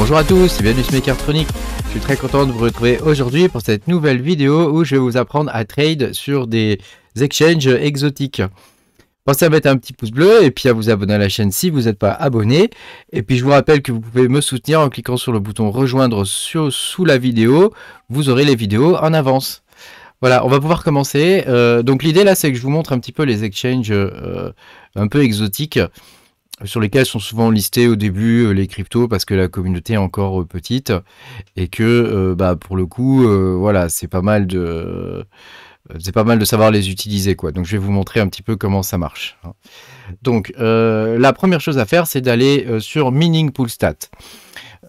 Bonjour à tous et bienvenue sur Je suis très content de vous retrouver aujourd'hui pour cette nouvelle vidéo où je vais vous apprendre à trade sur des exchanges exotiques. Pensez à mettre un petit pouce bleu et puis à vous abonner à la chaîne si vous n'êtes pas abonné. Et puis je vous rappelle que vous pouvez me soutenir en cliquant sur le bouton rejoindre sous la vidéo. Vous aurez les vidéos en avance. Voilà, on va pouvoir commencer. Euh, donc l'idée là c'est que je vous montre un petit peu les exchanges euh, un peu exotiques sur lesquels sont souvent listés au début euh, les cryptos parce que la communauté est encore euh, petite et que euh, bah, pour le coup, voilà, c'est pas mal de c'est pas mal de savoir les utiliser quoi. Donc je vais vous montrer un petit peu comment ça marche. Hein. Donc la première chose à faire, c'est d'aller sur Mining Pool Stat.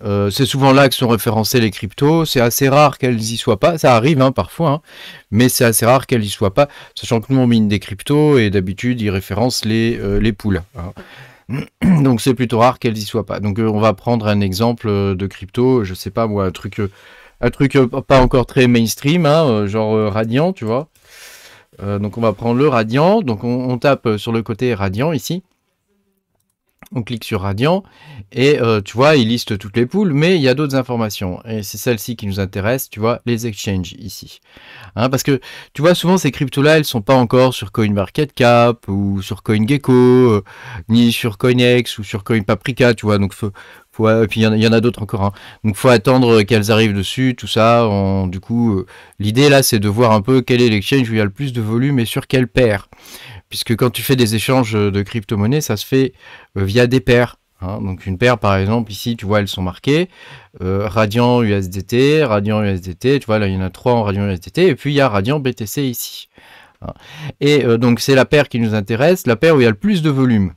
c'est souvent là que sont référencés les cryptos. C'est assez rare qu'elles y soient pas. Ça arrive hein, parfois, hein. mais c'est assez rare qu'elles y soient pas, sachant que nous on mine des cryptos et d'habitude ils référencent les, les poules. Donc c'est plutôt rare qu'elle y soit pas. Donc euh, on va prendre un exemple euh, de crypto, je sais pas moi, un truc, euh, un truc pas encore très mainstream, hein, genre Radiant, tu vois. donc on va prendre le Radiant, donc on tape sur le côté Radiant ici on clique sur Radiant et euh, tu vois, il liste toutes les poules, mais il y a d'autres informations. Et c'est celle-ci qui nous intéresse, tu vois, les exchanges ici. Hein, parce que tu vois, souvent ces cryptos-là, elles sont pas encore sur CoinMarketCap ou sur CoinGecko, euh, ni sur CoinEx ou sur CoinPaprika, tu vois. Donc, puis il y, en a d'autres encore. Donc, hein. Donc, faut attendre qu'elles arrivent dessus, tout ça. du coup, euh, l'idée là, c'est de voir un peu quel est l'exchange où il y a le plus de volume et sur quelle paire puisque quand tu fais des échanges de crypto-monnaies, ça se fait euh, via des paires. Hein. Donc une paire, par exemple, ici, tu vois, elles sont marquées. Euh, Radiant USDT, Radiant USDT, tu vois, là, il y en a trois en Radiant USDT, et puis il y a Radiant BTC ici. Hein. Et euh, donc c'est la paire qui nous intéresse, la paire où il y a le plus de volume.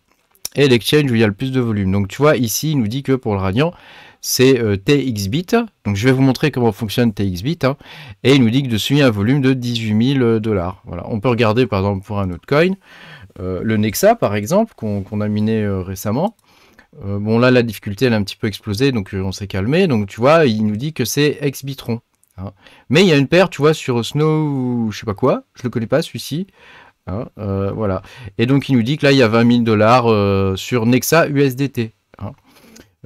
Et l'exchange où il y a le plus de volume. Donc tu vois, ici, il nous dit que pour le Radiant, c'est euh, TXBit. Donc je vais vous montrer comment fonctionne TXBit. Hein. et il nous dit que dessus un volume de 18 000 euh, dollars. On peut regarder par exemple pour un autre coin, euh, le Nexa par exemple, qu'on a miné récemment. bon là la difficulté elle a un petit peu explosé, donc on s'est calmé. Donc tu vois, il nous dit que c'est XBitron. Hein. Mais il y a une paire, tu vois, sur Snow, je sais pas quoi, je ne le connais pas celui-ci. Hein, voilà. Et donc il nous dit que là il y a 20 000 dollars sur Nexa USDT.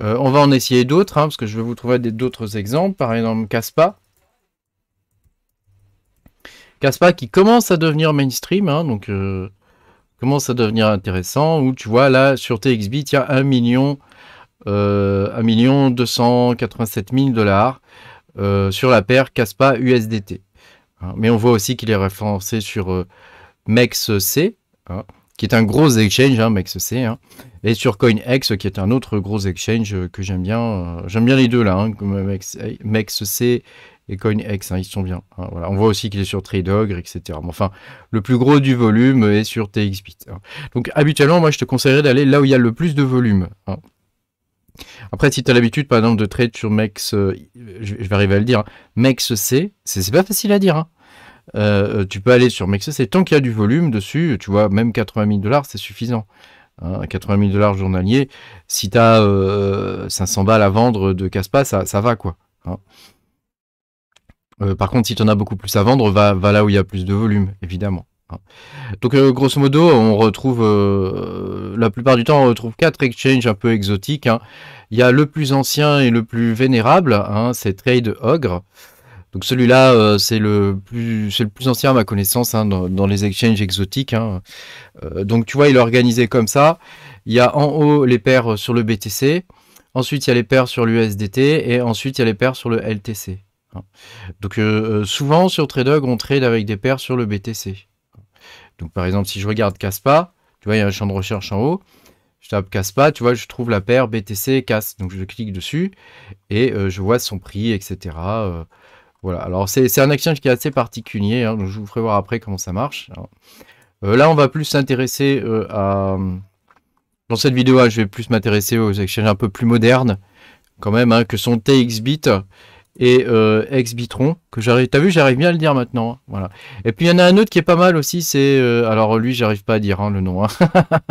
Euh, on va en essayer d'autres, hein, parce que je vais vous trouver d'autres exemples. Par exemple, Caspa. Caspa qui commence à devenir mainstream, hein, donc euh, commence à devenir intéressant. Où tu vois là, sur TXB, il y a 1 million, 287 euh, 000 dollars sur la paire Caspa USDT. Hein, mais on voit aussi qu'il est référencé sur MEXC qui est un gros exchange, hein, C. Hein, et sur CoinEx, qui est un autre gros exchange que j'aime bien. Euh, j'aime bien les deux là, hein, MEX, C et CoinEx, hein, ils sont bien. Voilà. On voit aussi qu'il est sur TradeOgre, etc. Mais enfin, le plus gros du volume est sur TXBit. Donc habituellement, moi, je te conseillerais d'aller là où il y a le plus de volume. Après, si tu as l'habitude, par exemple, de trade sur Mex, euh, je vais arriver à le dire, Mex C, c'est pas facile à dire. Hein. Euh, tu peux aller sur Mexes et tant qu'il y a du volume dessus, tu vois, même 80 000 dollars, c'est suffisant. 80 hein. 000 dollars journalier, si tu as 500 balles à vendre de Caspa, ça, ça va quoi. Hein. Euh, par contre, si tu en as beaucoup plus à vendre, va, va là où il y a plus de volume, évidemment. Hein. Donc euh, grosso modo, on retrouve la plupart du temps on retrouve quatre exchanges un peu exotiques. Il y a le plus ancien et le plus vénérable, c'est Trade Ogre. Donc celui-là, euh, c'est le plus, c'est le plus ancien à ma connaissance hein, dans, les exchanges exotiques. Hein. Euh, donc tu vois, il est organisé comme ça. Il y a en haut les paires sur le BTC. Ensuite, il y a les paires sur l'USDT et ensuite il y a les paires sur le LTC. Hein. Donc euh, souvent sur Tradeog on trade avec des paires sur le BTC. Donc par exemple, si je regarde Caspa, tu vois, il y a un champ de recherche en haut je tape CASPA, tu vois, je trouve la paire BTC CAS. Donc je clique dessus et je vois son prix, etc. Voilà, alors c'est un exchange qui est assez particulier, hein. je vous ferai voir après comment ça marche. Euh, là, on va plus s'intéresser euh, à... Dans cette vidéo, hein, je vais plus m'intéresser aux exchanges un peu plus modernes, quand même, hein, que sont TXBit et euh, Xbitron, que j'arrive... T'as vu, j'arrive bien à le dire maintenant, voilà. Et puis, il y en a un autre qui est pas mal aussi, c'est... alors, lui, j'arrive pas à dire le nom,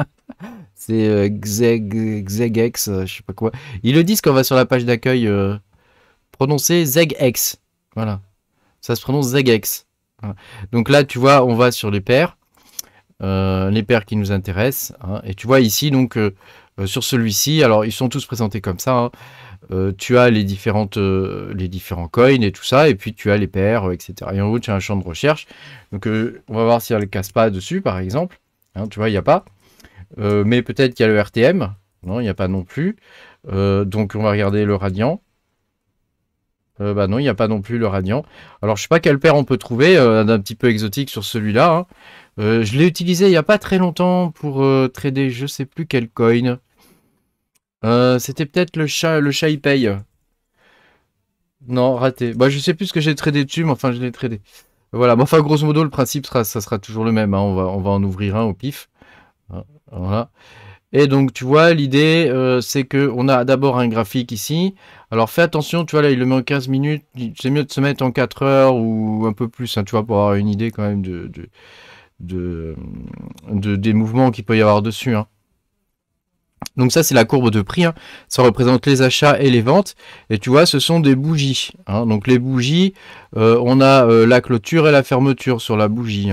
c'est XegX, Xegex, je sais pas quoi. Ils le disent quand on va sur la page d'accueil, prononcer Zegx. Voilà. Ça se prononce Zegex. Donc là, tu vois, on va sur les paires. Euh, les paires qui nous intéressent. Hein. Et tu vois ici, donc, euh, euh, sur celui-ci, alors ils sont tous présentés comme ça. Hein. tu as les, différentes, les différents coins et tout ça, et puis tu as les paires, etc. Et en haut, tu as un champ de recherche. Donc, on va voir si elle ne casse pas dessus, par exemple. Hein, tu vois, il n'y a pas. mais peut-être qu'il y a le RTM. Non, il n'y a pas non plus. donc, on va regarder le radiant euh, bah non, il n'y a pas non plus le radiant. Alors je sais pas quel paire on peut trouver euh, d'un petit peu exotique sur celui-là. Hein. Euh, je l'ai utilisé il n'y a pas très longtemps pour euh, trader je sais plus quel coin. C'était peut-être le chat le chat Non, raté. Bah je sais plus ce que j'ai tradé dessus, mais enfin je l'ai tradé. Voilà, mais enfin grosso modo le principe sera, ça sera toujours le même. Hein. On, va, on va en ouvrir un au pif. Hein, voilà. Et donc tu vois, l'idée euh, c'est qu'on a d'abord un graphique ici. Alors fais attention, tu vois là il le met en 15 minutes, c'est mieux de se mettre en 4 heures ou un peu plus, hein, tu vois, pour avoir une idée quand même de, des mouvements qu'il peut y avoir dessus. Hein. Donc ça c'est la courbe de prix, hein. ça représente les achats et les ventes, et tu vois ce sont des bougies. Donc les bougies, euh, on a euh, la clôture et la fermeture sur la bougie.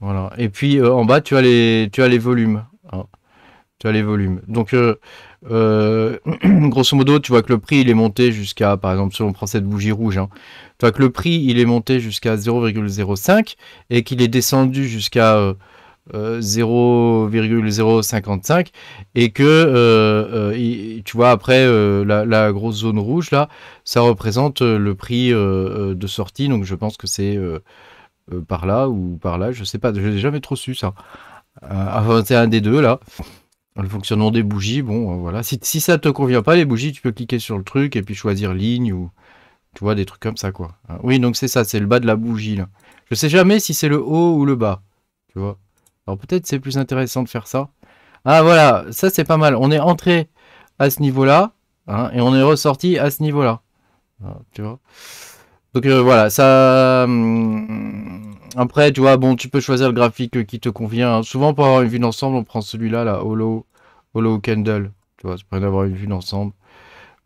Voilà. Et puis en bas tu as les, tu as les volumes tu as les volumes. Donc, euh, euh, grosso modo, tu vois que le prix, il est monté jusqu'à, par exemple, si on prend cette bougie rouge, hein, tu vois que le prix, il est monté jusqu'à 0,05 et qu'il est descendu jusqu'à 0,055 euh, et que, tu vois, après, la, grosse zone rouge, là, ça représente le prix de sortie. Donc, je pense que c'est par là ou par là, je sais pas, je n'ai jamais trop su ça. À c'est un des deux, là le fonctionnement des bougies, bon, euh, voilà. Si, si ça te convient pas, les bougies, tu peux cliquer sur le truc et puis choisir ligne ou, tu vois, des trucs comme ça, quoi. Ah, oui, donc c'est ça, c'est le bas de la bougie, là. Je sais jamais si c'est le haut ou le bas, tu vois. Alors peut-être c'est plus intéressant de faire ça. Ah, voilà, ça c'est pas mal. On est entré à ce niveau-là, hein, et on est ressorti à ce niveau-là. Hein, tu vois. Donc euh, voilà, ça... Hum, après, tu vois, bon, tu peux choisir le graphique euh, qui te convient. Hein. Souvent, pour avoir une vue d'ensemble, on prend celui-là, la Holo, Holo Candle. Tu vois, c'est pour avoir une vue d'ensemble.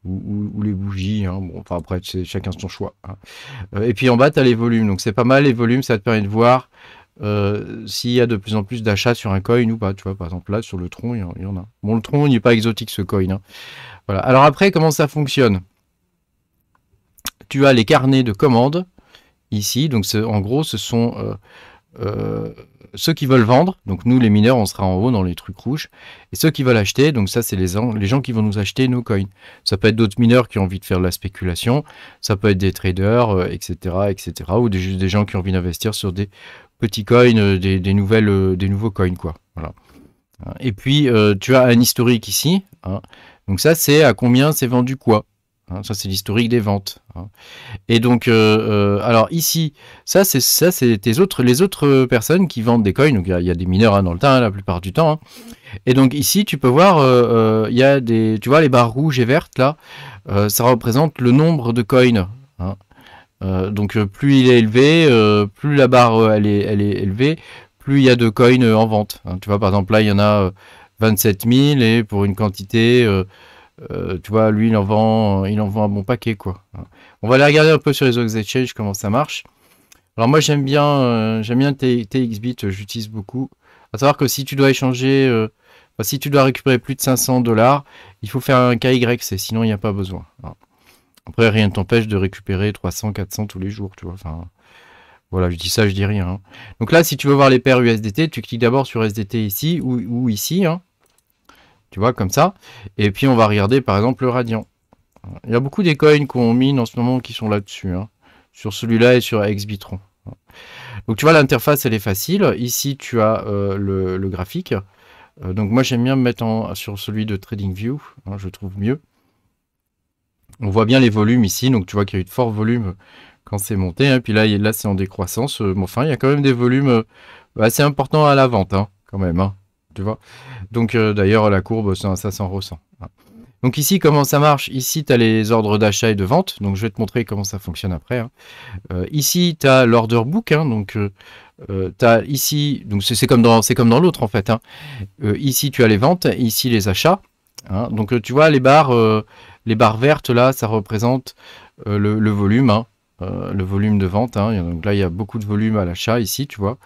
Ou, les bougies. Hein. Bon, enfin, après, c'est chacun son choix. Hein. Euh, et puis en bas, tu as les volumes. Donc, c'est pas mal, les volumes, ça te permet de voir euh, s'il y a de plus en plus d'achats sur un coin ou pas. Tu vois, par exemple, là, sur le tronc, il y, en a. Bon, le tronc, il n'est pas exotique, ce coin. Voilà. Alors, après, comment ça fonctionne Tu as les carnets de commandes ici. Donc, en gros, ce sont euh, euh, ceux qui veulent vendre. Donc, nous, les mineurs, on sera en haut dans les trucs rouges. Et ceux qui veulent acheter, donc ça, c'est les, les gens qui vont nous acheter nos coins. Ça peut être d'autres mineurs qui ont envie de faire de la spéculation. Ça peut être des traders, etc., euh, etc. Ou des, gens qui ont envie d'investir sur des petits coins, des, nouvelles, des nouveaux coins, quoi. Voilà. Et puis, tu as un historique ici. Hein. Donc ça, c'est à combien c'est vendu quoi Hein. ça, c'est l'historique des ventes. Hein. Et donc, euh, euh, alors ici, ça, c'est ça, c'est les autres, les autres personnes qui vendent des coins. Donc, il y, a des mineurs hein, dans le temps la plupart du temps. Et donc ici, tu peux voir, euh, il y a des, tu vois, les barres rouges et vertes là, ça représente le nombre de coins. donc, plus il est élevé, plus la barre elle est, elle est élevée, plus il y a de coins en vente. Tu vois, par exemple, là, il y en a 27 000 et pour une quantité euh, tu vois, lui, il en, vend, il en vend un bon paquet, quoi. On va aller regarder un peu sur les autres exchanges comment ça marche. Alors moi, j'aime bien, euh, j'aime bien TXBit, j'utilise beaucoup. À savoir que si tu dois échanger, euh, si tu dois récupérer plus de 500 dollars, il faut faire un KYC, sinon il n'y a pas besoin. après, rien ne t'empêche de récupérer 300, 400 tous les jours, tu vois. Enfin, voilà, je dis ça, je dis rien. Hein. Donc là, si tu veux voir les paires USDT, tu cliques d'abord sur SDT ici ou, ici. Hein. Tu vois, comme ça. Et puis, on va regarder, par exemple, le radian. Il y a beaucoup des coins qu'on mine en ce moment qui sont là-dessus. Hein. Sur celui-là et sur Exbitron. Donc, tu vois, l'interface, elle est facile. Ici, tu as euh, le, graphique. Euh, donc, moi, j'aime bien me mettre sur celui de TradingView. Hein, je trouve mieux. On voit bien les volumes ici. Donc, tu vois qu'il y a eu de forts volumes quand c'est monté. Hein. Puis là, là c'est en décroissance. Euh, mais enfin, il y a quand même des volumes assez importants à la vente, hein, quand même vois Donc euh, d'ailleurs, la courbe, ça, s'en ressent. Donc ici, comment ça marche Ici, tu as les ordres d'achat et de vente. Donc je vais te montrer comment ça fonctionne après. Hein. Euh, ici, tu as l'order book. Hein. donc euh, tu as ici, donc c'est comme dans, comme dans l'autre en fait. Hein. ici, tu as les ventes, ici les achats. Donc tu vois les barres, les barres vertes là, ça représente le, le, volume, le volume de vente. Donc là, il y a beaucoup de volume à l'achat ici, tu vois,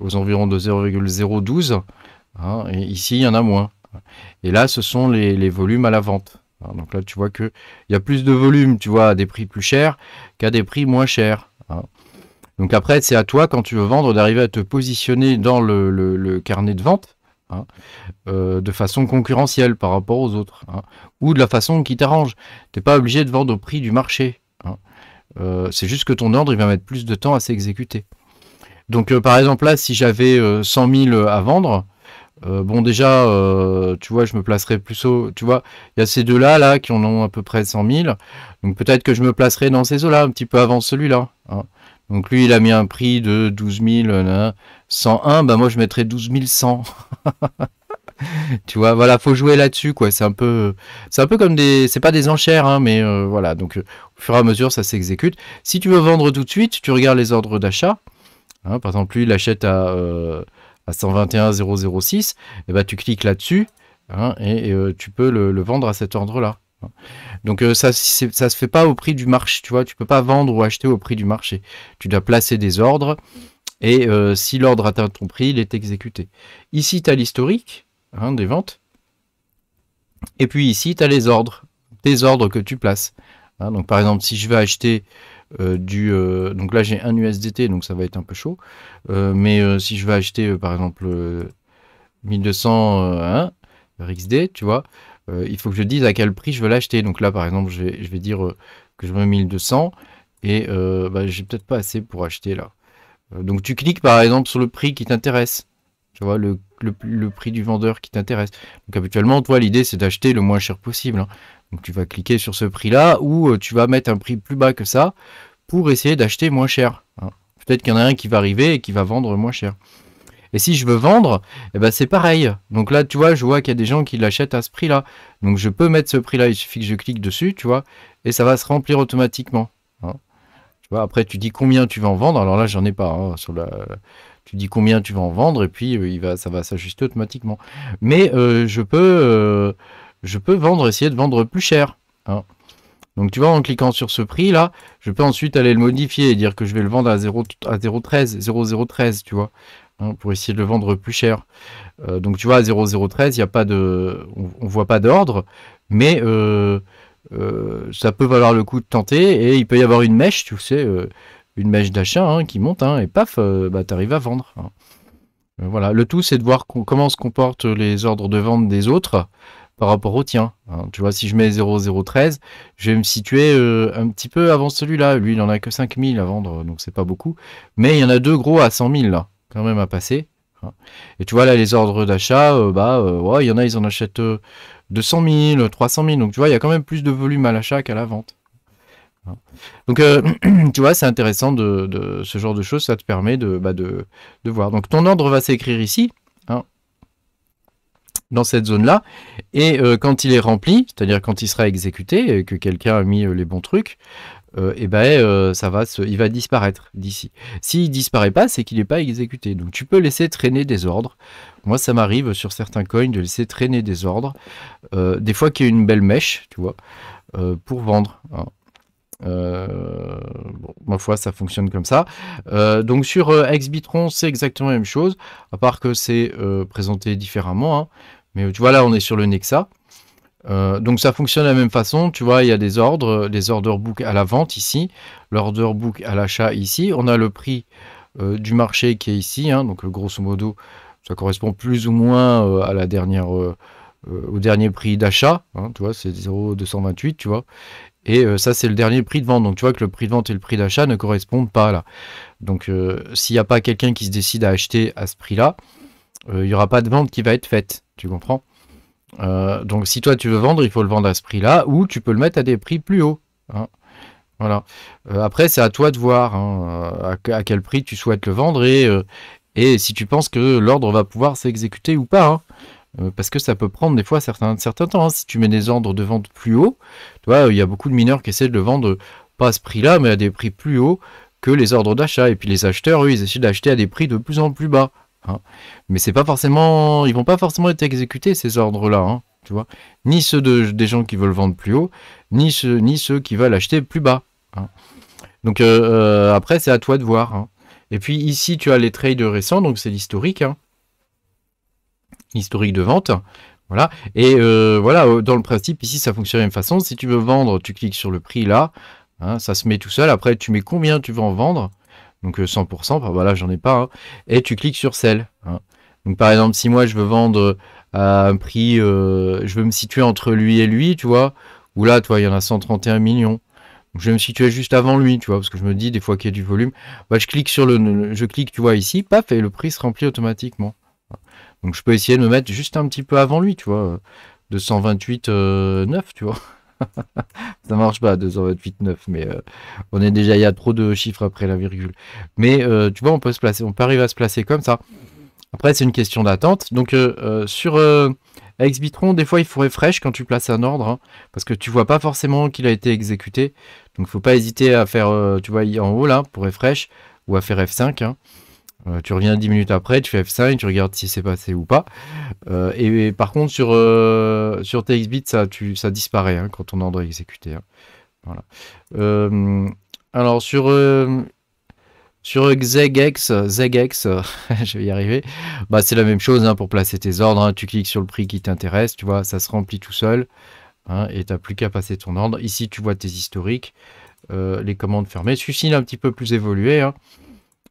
aux environs de 0,012. Hein, et ici, il y en a moins. Et là, ce sont les, volumes à la vente. Hein, donc là, tu vois qu'il y a plus de volumes, tu vois, à des prix plus chers qu'à des prix moins chers. Hein. Donc après, c'est à toi, quand tu veux vendre, d'arriver à te positionner dans le, carnet de vente euh, de façon concurrentielle par rapport aux autres. ou de la façon qui t'arrange. Tu n'es pas obligé de vendre au prix du marché. Euh, c'est juste que ton ordre, il va mettre plus de temps à s'exécuter. Donc euh, par exemple là, si j'avais 100 000 à vendre, euh, bon, déjà, euh, tu vois, je me placerai plus haut. Tu vois, il y a ces deux-là, là, qui en ont à peu près 100 000. Donc peut-être que je me placerai dans ces eaux-là, un petit peu avant celui-là. Hein. Donc lui, il a mis un prix de 12 101. ben moi, je mettrais 12 100. tu vois, voilà, faut jouer là-dessus, quoi. C'est un peu, c'est un peu comme des, c'est pas des enchères, hein, mais euh, voilà. Donc au fur et à mesure, ça s'exécute. Si tu veux vendre tout de suite, tu regardes les ordres d'achat. Hein. par exemple, lui, il achète à à 121 006, et eh ben, tu cliques là-dessus hein, et, euh, tu peux le, vendre à cet ordre-là. Donc euh, ça, ça se fait pas au prix du marché, tu vois, tu peux pas vendre ou acheter au prix du marché. Tu dois placer des ordres et euh, si l'ordre atteint ton prix, il est exécuté. Ici, tu as l'historique hein, des ventes et puis ici, tu as les ordres, des ordres que tu places. Hein, donc par exemple, si je veux acheter euh, du. Euh, donc là, j'ai un USDT, donc ça va être un peu chaud. Euh, mais si je vais acheter, par exemple, 1201 RXD, tu vois, il faut que je dise à quel prix je veux l'acheter. Donc là, par exemple, je vais, dire que je veux 1200 et bah, j'ai peut-être pas assez pour acheter là. donc tu cliques, par exemple, sur le prix qui t'intéresse. Tu vois, le le, prix du vendeur qui t'intéresse. Donc habituellement, toi, l'idée, c'est d'acheter le moins cher possible. Hein. Donc tu vas cliquer sur ce prix-là ou euh, tu vas mettre un prix plus bas que ça pour essayer d'acheter moins cher. Hein. Peut-être qu'il y en a un qui va arriver et qui va vendre moins cher. Et si je veux vendre, eh ben c'est pareil. Donc là, tu vois, je vois qu'il y a des gens qui l'achètent à ce prix-là. Donc je peux mettre ce prix-là, il suffit que je clique dessus, tu vois, et ça va se remplir automatiquement. Hein. Tu vois, après, tu dis combien tu vas en vendre. Alors là, j'en ai pas sur la, tu dis combien tu vas en vendre et puis euh, il va, ça va s'ajuster automatiquement. Mais euh, je peux, euh, je peux vendre, essayer de vendre plus cher. Hein. Donc tu vois, en cliquant sur ce prix là, je peux ensuite aller le modifier et dire que je vais le vendre à 0, à 0,13, 0,013, tu vois, hein, pour essayer de le vendre plus cher. donc tu vois, à 0,013, il y a pas de, on, ne voit pas d'ordre, mais ça peut valoir le coup de tenter et il peut y avoir une mèche, tu sais une mèche d'achat hein, qui monte, hein, et paf, euh, bah, tu arrives à vendre. Hein. Euh, voilà, le tout c'est de voir comment se comportent les ordres de vente des autres par rapport au tien. Hein. Tu vois, si je mets 0013, je vais me situer euh, un petit peu avant celui-là. Lui, il n'en a que 5000 à vendre, donc c'est pas beaucoup. Mais il y en a deux gros à 100 000 quand même à passer. Et tu vois, là, les ordres d'achat, bah, ouais, il y en a, ils en achètent 200 000, 300 000. Donc, tu vois, il y a quand même plus de volume à l'achat qu'à la vente. Donc, euh, tu vois, c'est intéressant de, ce genre de choses, ça te permet de, bah, de, voir. Donc, ton ordre va s'écrire ici, hein, dans cette zone-là, et euh, quand il est rempli, c'est-à-dire quand il sera exécuté, et que quelqu'un a mis euh, les bons trucs, et eh ben, ça va se, il va disparaître d'ici. S'il disparaît pas, c'est qu'il n'est pas exécuté. Donc, tu peux laisser traîner des ordres. Moi, ça m'arrive sur certains coins de laisser traîner des ordres, des fois qu'il y a une belle mèche, tu vois, pour vendre. Hein. Euh, bon, ma foi, ça fonctionne comme ça. Euh, donc sur euh, exbitron Xbitron, c'est exactement la même chose, à part que c'est présenté différemment. Hein. Mais tu vois, là, on est sur le Nexa. donc ça fonctionne de la même façon, tu vois, il y a des ordres, des order book à la vente ici, l'order book à l'achat ici, on a le prix du marché qui est ici, hein. donc grosso modo, ça correspond plus ou moins à la dernière au dernier prix d'achat, hein. tu vois, c'est 0,228, tu vois. Et euh, ça, c'est le dernier prix de vente. Donc tu vois que le prix de vente et le prix d'achat ne correspondent pas là. Donc euh, s'il n'y a pas quelqu'un qui se décide à acheter à ce prix-là, euh, il n'y aura pas de vente qui va être faite. Tu comprends Donc si toi tu veux vendre, il faut le vendre à ce prix-là ou tu peux le mettre à des prix plus hauts. Hein. Voilà. après, c'est à toi de voir hein, à, quel prix tu souhaites le vendre et, et si tu penses que l'ordre va pouvoir s'exécuter ou pas. Hein. Euh, parce que ça peut prendre des fois certains, certains temps. Hein. Si tu mets des ordres de vente plus haut, tu vois, il y a beaucoup de mineurs qui essaient de le vendre pas à ce prix-là, mais à des prix plus hauts que les ordres d'achat. Et puis les acheteurs, eux, ils essaient d'acheter à des prix de plus en plus bas. Hein. Mais c'est pas forcément, ils vont pas forcément être exécutés ces ordres-là, hein, tu vois. Ni ceux des gens qui veulent vendre plus haut, ni ceux, ni ceux qui veulent acheter plus bas. Donc euh, euh, après, c'est à toi de voir. Et puis ici, tu as les trades récents, donc c'est l'historique historique de vente. Voilà. Et euh, voilà, euh, dans le principe, ici, ça fonctionne de la même façon. Si tu veux vendre, tu cliques sur le prix là. Hein, ça se met tout seul. Après, tu mets combien tu veux en vendre. Donc 100%, bah, euh, voilà, j'en ai pas. Hein. Et tu cliques sur celle. Hein. Donc par exemple, si moi je veux vendre à un prix, je veux me situer entre lui et lui, tu vois. Ou là, toi, il y en a 131 millions. je vais me situer juste avant lui, tu vois, parce que je me dis des fois qu'il y a du volume. Bah, je clique sur le, je clique, tu vois ici, paf, et le prix se remplit automatiquement. Donc je peux essayer de me mettre juste un petit peu avant lui, tu vois. 228,9, euh, euh, tu vois. ça marche pas, 228,9, mais euh, on est déjà, il y a trop de chiffres après la virgule. Mais tu vois, on peut se placer, on peut arriver à se placer comme ça. Après, c'est une question d'attente. Donc sur Xbitron, des fois, il faut refresh quand tu places un ordre, hein, parce que tu vois pas forcément qu'il a été exécuté. Donc faut pas hésiter à faire, tu vois, en haut là, pour refresh, ou à faire F5. Euh, tu reviens 10 minutes après, tu fais F5, tu regardes si c'est passé ou pas. Euh, et, par contre, sur, euh, sur TXBit, ça, disparaît hein, quand ton ordre est exécuté. Hein. alors, sur, sur je vais y arriver, bah, c'est la même chose hein, pour placer tes ordres. tu cliques sur le prix qui t'intéresse, tu vois, ça se remplit tout seul. et tu n'as plus qu'à passer ton ordre. Ici, tu vois tes historiques, les commandes fermées. Celui-ci, est un petit peu plus évolué.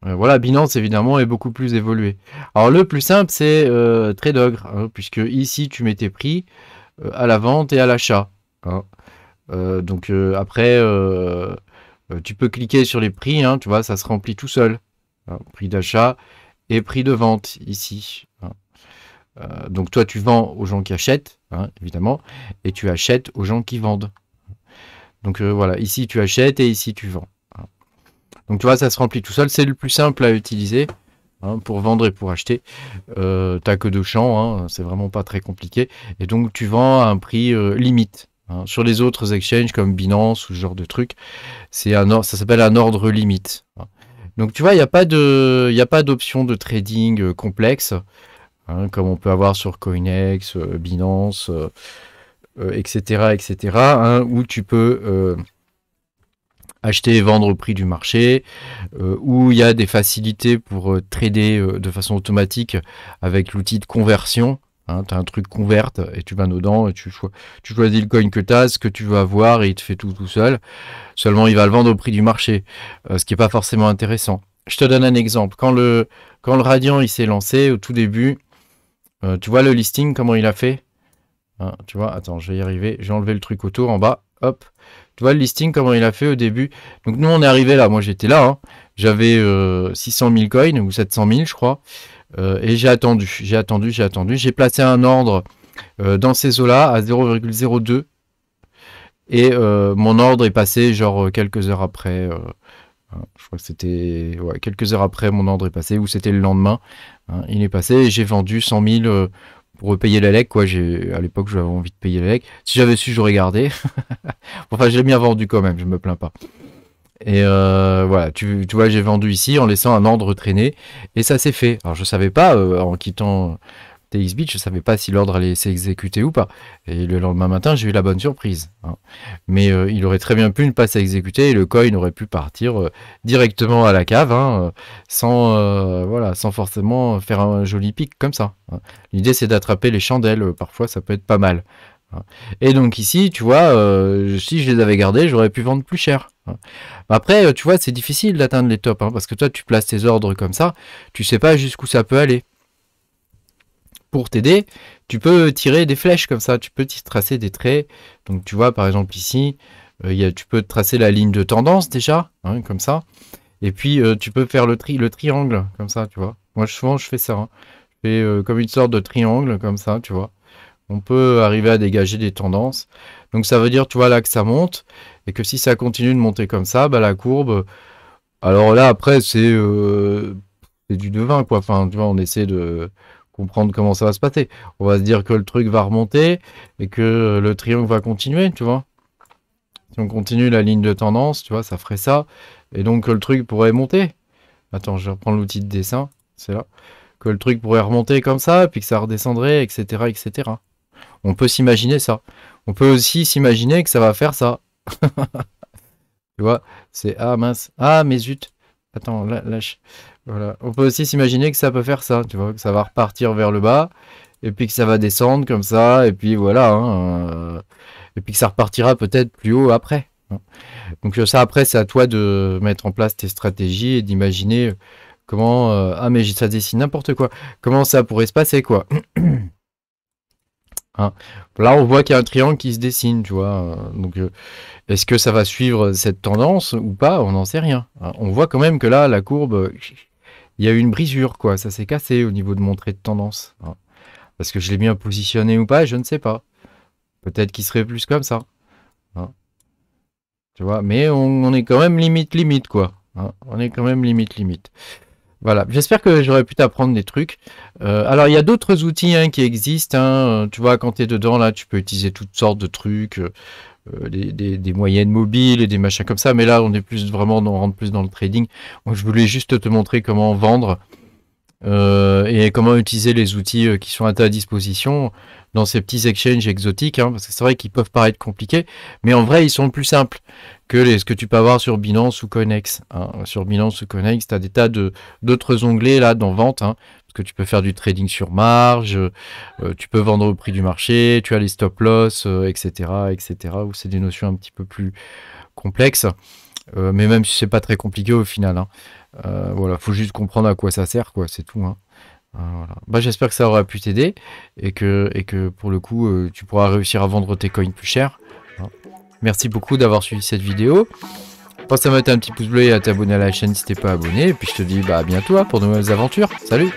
Euh, voilà, Binance évidemment est beaucoup plus évolué. Alors le plus simple c'est euh, TradeOgre, hein, puisque ici tu mets tes prix euh, à la vente et à l'achat. Hein. donc après tu peux cliquer sur les prix, hein, tu vois, ça se remplit tout seul. prix d'achat et prix de vente ici. donc toi tu vends aux gens qui achètent, évidemment, et tu achètes aux gens qui vendent. Donc voilà, ici tu achètes et ici tu vends. Donc tu vois, ça se remplit tout seul. C'est le plus simple à utiliser hein, pour vendre et pour acheter. Euh, tu que deux champs, hein. c'est vraiment pas très compliqué. Et donc tu vends à un prix euh, limite. Hein. Sur les autres exchanges comme Binance ou ce genre de trucs, c'est un ça s'appelle un ordre limite. Donc tu vois, il n'y a pas de, il a pas d'option de trading euh, complexe comme on peut avoir sur Coinex, euh, Binance, etc., etc., où tu peux acheter et vendre au prix du marché, euh, où il y a des facilités pour euh, trader euh, de façon automatique avec l'outil de conversion. Hein, tu as un truc converte et tu vas dedans et tu, tu choisis le coin que tu as, ce que tu veux avoir et il te fait tout tout seul. Seulement, il va le vendre au prix du marché, ce qui n'est pas forcément intéressant. Je te donne un exemple. Quand le, quand le Radiant il s'est lancé au tout début, tu vois le listing, comment il a fait hein, Tu vois, attends, je vais y arriver. J'ai enlevé le truc autour en bas. Hop, tu vois le listing, comment il a fait au début. Donc nous, on est arrivé là. Moi, j'étais là. Hein. J'avais 600 euh, 000 coins ou 700 000, je crois. Euh, et j'ai attendu, j'ai attendu, j'ai attendu. J'ai placé un ordre euh, dans ces eaux-là à 0,02. Et mon ordre est passé genre quelques heures après. Hein, je crois que c'était quelques heures après mon ordre est passé ou c'était le lendemain. Hein. il est passé et j'ai vendu 100 000 repayer la LEC, quoi. J'ai, à l'époque, j'avais envie de payer la LEC. Si j'avais su, j'aurais gardé. enfin, j'ai bien vendu quand même, je me plains pas. Et euh, voilà, tu, vois, j'ai vendu ici en laissant un ordre traîner et ça s'est fait. Alors, je savais pas euh, en quittant TX je ne savais pas si l'ordre allait s'exécuter ou pas. Et le lendemain matin, j'ai eu la bonne surprise. Hein. Mais euh, il aurait très bien pu ne pas s'exécuter et le coin aurait pu partir euh, directement à la cave, hein, euh, sans, voilà, sans forcément faire un joli pic comme ça. Hein. L'idée, c'est d'attraper les chandelles. Parfois, ça peut être pas mal. Et donc ici, tu vois, si je les avais gardés, j'aurais pu vendre plus cher. Après, tu vois, c'est difficile d'atteindre les tops, parce que toi, tu places tes ordres comme ça, tu sais pas jusqu'où ça peut aller pour t'aider, tu peux tirer des flèches comme ça, tu peux tracer des traits. Donc tu vois par exemple ici, euh, tu peux tracer la ligne de tendance déjà, hein, comme ça. Et puis euh, tu peux faire le, tri, le triangle comme ça, tu vois. Moi souvent je fais ça, hein. je fais euh, comme une sorte de triangle comme ça, tu vois. On peut arriver à dégager des tendances. Donc ça veut dire, tu vois là que ça monte et que si ça continue de monter comme ça, bah, la courbe. Alors là après c'est du devin quoi. Enfin tu vois on essaie de comprendre comment ça va se passer. On va se dire que le truc va remonter et que le triangle va continuer, tu vois. Si on continue la ligne de tendance, tu vois, ça ferait ça. Et donc que le truc pourrait monter. Attends, je reprends l'outil de dessin. C'est là. Que le truc pourrait remonter comme ça, puis que ça redescendrait, etc. etc. On peut s'imaginer ça. On peut aussi s'imaginer que ça va faire ça. tu vois, c'est ah mince. Ah mais zut. Attends, lâche. On peut aussi s'imaginer que ça peut faire ça, tu vois, que ça va repartir vers le bas, et puis que ça va descendre comme ça, et puis voilà, hein, euh, et puis que ça repartira peut-être plus haut après. Hein. Donc euh, ça, après, c'est à toi de mettre en place tes stratégies et d'imaginer comment... Euh, ah, mais ça dessine n'importe quoi. Comment ça pourrait se passer, quoi hein. Là, on voit qu'il y a un triangle qui se dessine, tu vois. Donc, est-ce que ça va suivre cette tendance ou pas On n'en sait rien. On voit quand même que là, la courbe il y a eu une brisure, quoi. Ça s'est cassé au niveau de mon trait de tendance. Hein. Parce que je l'ai bien positionné ou pas, je ne sais pas. Peut-être qu'il serait plus comme ça. Hein. Tu vois, mais on, est quand même limite, limite, quoi. Hein. On est quand même limite, limite. Voilà, j'espère que j'aurais pu t'apprendre des trucs. Euh, alors, il y a d'autres outils qui existent. Euh, tu vois, quand tu es dedans, là, tu peux utiliser toutes sortes de trucs. Euh, euh, des, moyennes mobiles et des machins comme ça. Mais là, on est plus vraiment, on rentre plus dans le trading. je voulais juste te montrer comment vendre euh, et comment utiliser les outils euh, qui sont à ta disposition dans ces petits exchanges exotiques, hein, parce que c'est vrai qu'ils peuvent paraître compliqués, mais en vrai, ils sont plus simples que les, ce que tu peux avoir sur Binance ou Connex. Hein. Sur Binance ou Connex, tu as des tas d'autres onglets là dans vente. Hein. Parce que tu peux faire du trading sur marge, euh, tu peux vendre au prix du marché, tu as les stop loss, etc., etc. Où c'est des notions un petit peu plus complexes. Euh, mais même si c'est pas très compliqué au final. Hein. Euh, voilà, faut juste comprendre à quoi ça sert, quoi, c'est tout. Hein. Bah, j'espère que ça aura pu t'aider et que, et que pour le coup, tu pourras réussir à vendre tes coins plus cher. Hein. Merci beaucoup d'avoir suivi cette vidéo. Pense à mettre un petit pouce bleu et à t'abonner à la chaîne si t'es pas abonné. Et puis je te dis bah, à bientôt hein, pour de nouvelles aventures. Salut